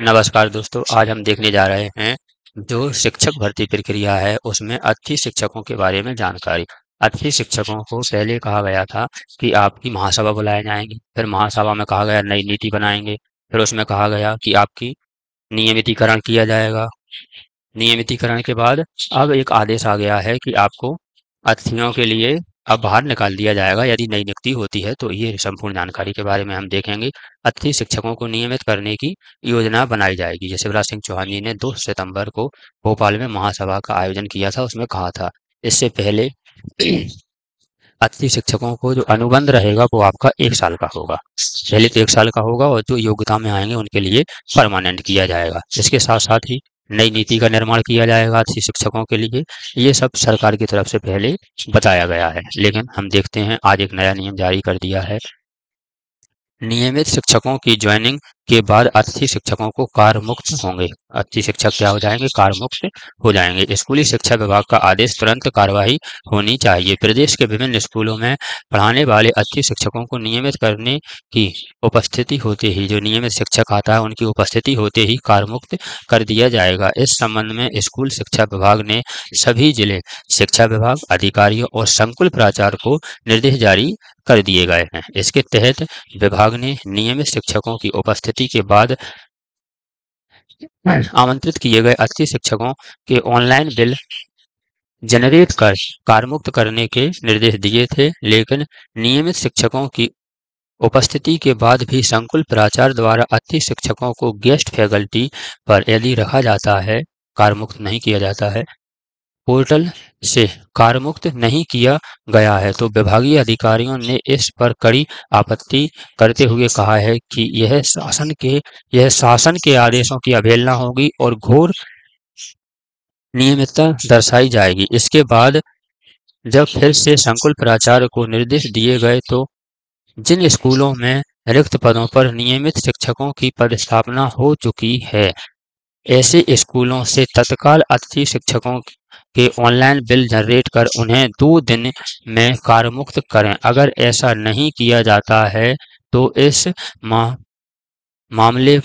नमस्कार दोस्तों आज हम देखने जा रहे हैं जो शिक्षक भर्ती प्रक्रिया है उसमें अच्छी शिक्षकों के बारे में जानकारी अच्छे शिक्षकों को पहले कहा गया था कि आपकी महासभा बुलाए जाएंगे फिर महासभा में कहा गया नई नीति बनाएंगे फिर उसमें कहा गया कि आपकी नियमितीकरण किया जाएगा नियमितीकरण के बाद अब एक आदेश आ गया है कि आपको अतिथियों के लिए अब बाहर निकाल दिया जाएगा यदि नई नियुक्ति होती है तो ये संपूर्ण जानकारी के बारे में हम देखेंगे अतिथि शिक्षकों को नियमित करने की योजना बनाई जाएगी जैसे शिवराज सिंह चौहान जी ने 2 सितंबर को भोपाल में महासभा का आयोजन किया था उसमें कहा था इससे पहले अतिथि शिक्षकों को जो अनुबंध रहेगा वो आपका एक साल का होगा पहले तो एक साल का होगा और जो योग्यता में आएंगे उनके लिए परमानेंट किया जाएगा इसके साथ साथ ही नई नीति का निर्माण किया जाएगा अच्छी शिक्षकों के लिए ये सब सरकार की तरफ से पहले बताया गया है लेकिन हम देखते हैं आज एक नया नियम जारी कर दिया है नियमित शिक्षकों की ज्वाइनिंग के बाद अच्छी शिक्षकों को कार मुक्त होंगे अच्छी शिक्षक क्या हो जाएंगे कार मुक्त हो जाएंगे स्कूली शिक्षा विभाग का आदेश तुरंत कार्यवाही होनी चाहिए प्रदेश के विभिन्न स्कूलों में पढ़ाने वाले अच्छी शिक्षकों को नियमित करने की उपस्थिति होते ही जो नियमित शिक्षक आता है उनकी उपस्थिति होते ही कार मुक्त कर दिया जाएगा इस संबंध में स्कूल शिक्षा विभाग ने सभी जिले शिक्षा विभाग अधिकारियों और संकुल प्राचार्य को निर्देश जारी कर दिए गए हैं इसके तहत विभाग ने नियमित शिक्षकों की उपस्थिति यूनिवर्सिटी के बाद आमंत्रित किए गए 80 शिक्षकों के ऑनलाइन बिल जनरेट कर कारमुक्त करने के निर्देश दिए थे लेकिन नियमित शिक्षकों की उपस्थिति के बाद भी संकुल प्राचार्य द्वारा अति शिक्षकों को गेस्ट फैकल्टी पर यदि रखा जाता है कारमुक्त नहीं किया जाता है पोर्टल से कार्यमुक्त नहीं किया गया है तो विभागीय अधिकारियों ने इस पर कड़ी आपत्ति करते हुए कहा है कि यह शासन के यह शासन के आदेशों की अवहेलना होगी और घोर नियमितता दर्शाई जाएगी इसके बाद जब फिर से संकुल प्राचार्य को निर्देश दिए गए तो जिन स्कूलों में रिक्त पदों पर नियमित शिक्षकों की पदस्थापना हो चुकी है ऐसे स्कूलों से तत्काल अतिथि शिक्षकों के ऑनलाइन बिल जनरेट कर उन्हें दो दिन में मुक्त करें अगर ऐसा नहीं किया जाता है तो इस मा, मामले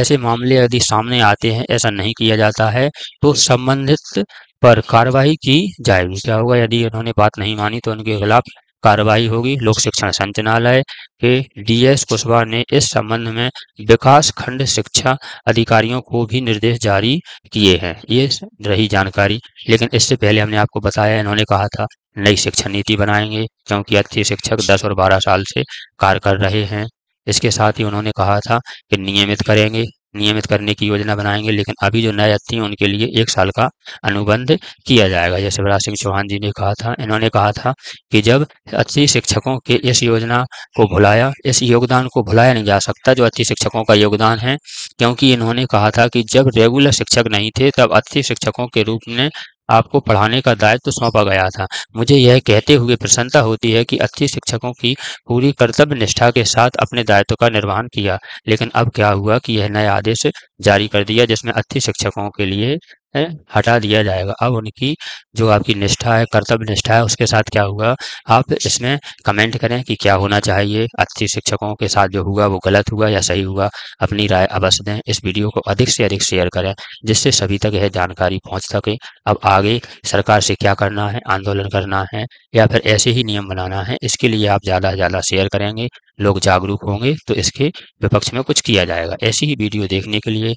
ऐसे मामले यदि सामने आते हैं ऐसा नहीं किया जाता है तो संबंधित पर कार्रवाई की जाएगी क्या होगा यदि उन्होंने बात नहीं मानी तो उनके खिलाफ कार्रवाई होगी लोक शिक्षण संचालय के डीएस कुशवाहा ने इस संबंध में विकास खंड शिक्षा अधिकारियों को भी निर्देश जारी किए हैं ये रही जानकारी लेकिन इससे पहले हमने आपको बताया इन्होंने कहा था नई शिक्षा नीति बनाएंगे क्योंकि अच्छे शिक्षक 10 और 12 साल से कार्य कर रहे हैं इसके साथ ही उन्होंने कहा था कि नियमित करेंगे नियमित करने की योजना बनाएंगे लेकिन अभी जो नए अतिथि हैं उनके लिए एक साल का अनुबंध किया जाएगा जैसे शिवराज सिंह चौहान जी ने कहा था इन्होंने कहा था कि जब अतिथि शिक्षकों के इस योजना को भुलाया इस योगदान को भुलाया नहीं जा सकता जो अतिथि शिक्षकों का योगदान है क्योंकि इन्होंने कहा था कि जब रेगुलर शिक्षक नहीं थे तब अतिथि शिक्षकों के रूप में आपको पढ़ाने का दायित्व तो सौंपा गया था मुझे यह कहते हुए प्रसन्नता होती है कि अच्छी शिक्षकों की पूरी कर्तव्य निष्ठा के साथ अपने दायित्व का निर्वहन किया लेकिन अब क्या हुआ कि यह नया आदेश जारी कर दिया जिसमें अच्छी शिक्षकों के लिए है हटा दिया जाएगा अब उनकी जो आपकी निष्ठा है कर्तव्य निष्ठा है उसके साथ क्या हुआ आप इसमें कमेंट करें कि क्या होना चाहिए अच्छी शिक्षकों के साथ जो हुआ वो गलत हुआ या सही हुआ अपनी राय अवश्य दें इस वीडियो को अधिक से अधिक शेयर करें जिससे सभी तक यह जानकारी पहुँच सके अब आगे सरकार से क्या करना है आंदोलन करना है या फिर ऐसे ही नियम बनाना है इसके लिए आप ज़्यादा से ज़्यादा शेयर करेंगे लोग जागरूक होंगे तो इसके विपक्ष में कुछ किया जाएगा ऐसी ही वीडियो देखने के लिए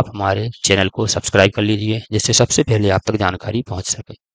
आप हमारे चैनल को सब्सक्राइब कर लीजिए जिससे सबसे पहले आप तक जानकारी पहुँच सके